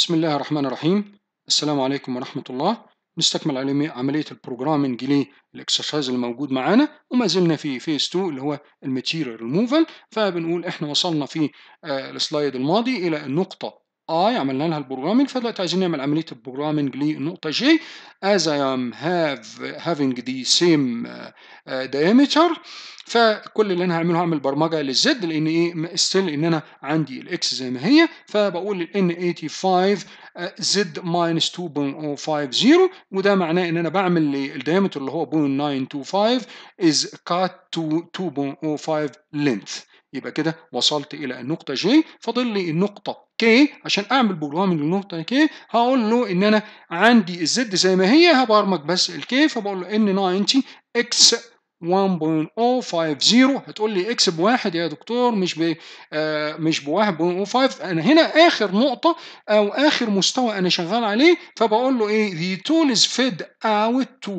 بسم الله الرحمن الرحيم السلام عليكم ورحمة الله نستكمل عملية البروجرامينج للاكسرسايز الموجود معانا وما زلنا في فيز 2 اللي هو الماتيريال ريموفال فبنقول احنا وصلنا في آه، السلايد الماضي الى النقطة اي عملنا لها البروجرامينج فدلوقتي عايزين نعمل عملية البروجرامينج للنقطة جي as I am have having the same uh, diameter فكل اللي انا هعمله هعمل برمجه للزد لان ايه ستيل ان انا عندي الاكس زي ما هي فبقول ان 85 آه، زد ماينس 2.050 وده معناه ان انا بعمل للدايمتر اللي هو 0.925 از كات تو 2.05 لينث يبقى كده وصلت الى النقطه جي فاضل لي النقطه كي عشان اعمل بروجرام للنقطه كي هقول له ان انا عندي الزد زي ما هي هبرمج بس الكي فبقول له ان 90 اكس 1.050 هتقول لي اكس بواحد يا دكتور مش ب آه، مش ب 1.05 انا هنا اخر نقطه او اخر مستوى انا شغال عليه فبقول له ايه the tool is fed out to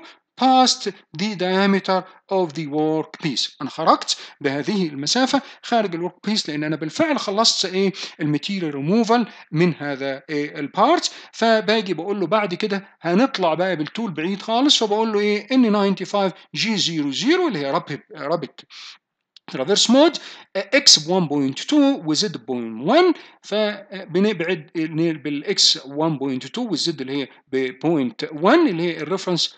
1.050 past the diameter of the workpiece انا خرجت بهذه المسافه خارج بيس لان انا بالفعل خلصت ايه الماتيريال ريموفال من هذا إيه البارت فباجي بقول له بعد كده هنطلع بقى بالتول بعيد خالص فبقول له ايه ان 95 جي 00 اللي هي رابت ترافيرس مود اكس 1.2 وزد 0.1 فبنبعد بالاكس 1.2 والزد اللي هي ب 0.1 اللي هي الريفرنس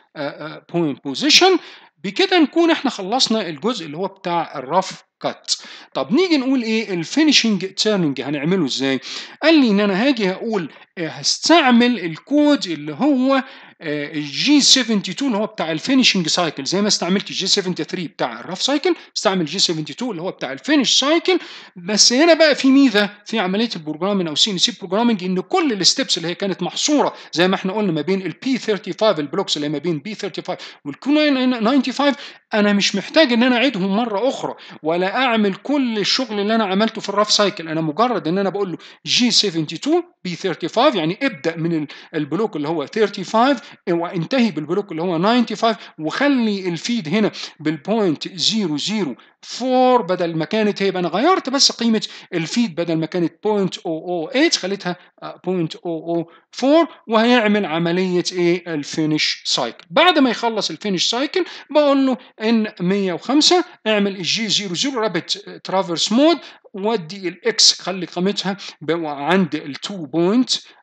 بوينت بوزيشن بكده نكون احنا خلصنا الجزء اللي هو بتاع الرف كات طب نيجي نقول ايه الفينشنج تيرنج هنعمله ازاي قال لي ان انا هاجي هقول آه، هستعمل الكود اللي هو آه، الجي 72 اللي هو بتاع الفينشنج سايكل زي ما استعملت الجي 73 بتاع الرف سايكل استعمل جي 72 اللي هو بتاع الفينش سايكل بس هنا بقى في ميزه في عمليه البروجرامنج او سي ان سي بروجرامنج ان كل الستبس اللي هي كانت محصوره زي ما احنا قلنا ما بين البي 35 البلوكس اللي ما بين بي 35 والكو 95 انا مش محتاج ان انا اعيدهم مره اخرى ولا اعمل كل الشغل اللي انا عملته في الرف سايكل انا مجرد ان انا بقول له جي 72 بي 35 يعني ابدا من البلوك اللي هو 35 إيه، وانتهي بالبلوك اللي هو 95 وخلي الفيد هنا بالبوينت 004 بدل ما كانت هي انا غيرت بس قيمه الفيد بدل ما كانت 0.008 خليتها 0.004 آه، وهيعمل عمليه ايه الفينش سايكل بعد ما يخلص الفينش سايكل بقول له ان 105 اعمل الجي 00 رابت ترافرس مود وادي الاكس خلي قيمتها عند ال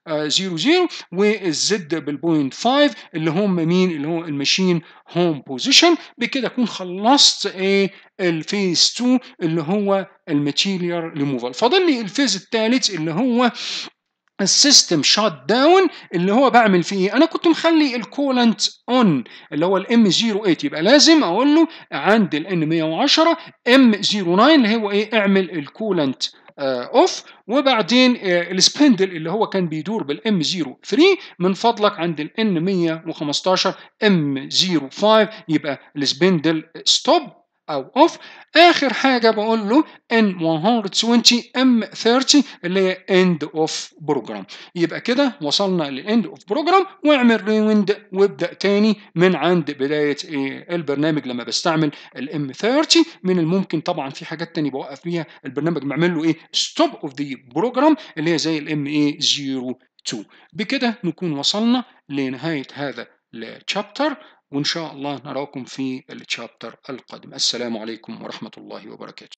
2.00 والزد بالبوينت 5 اللي هم مين اللي هو المشين هوم بوزيشن بكده اكون خلصت ايه الفيز 2 اللي هو الماتيريال ريموفال فاضل لي الفيز الثالث اللي هو السيستم شات داون اللي هو بعمل فيه ايه؟ انا كنت مخلي الكولنت اون اللي هو الام 08 يبقى لازم اقول له عند الان 110 ام 09 اللي هو ايه؟ اعمل الكولنت اوف آه، وبعدين آه، السبندل اللي هو كان بيدور بالام 03 من فضلك عند الان 115 ام 05 يبقى السبندل ستوب او اوف اخر حاجه بقول له ان 120 ام 30 اللي هي اند اوف بروجرام يبقى كده وصلنا للاند اوف بروجرام واعمل ريويند وابدا تاني من عند بدايه ايه البرنامج لما بستعمل الام 30 من الممكن طبعا في حاجات تاني بوقف بيها البرنامج بعمل له ايه ستوب اوف ذا بروجرام اللي هي زي الام ايه 02 بكده نكون وصلنا لنهايه هذا التشابتر وإن شاء الله نراكم في التشابتر القادم السلام عليكم ورحمة الله وبركاته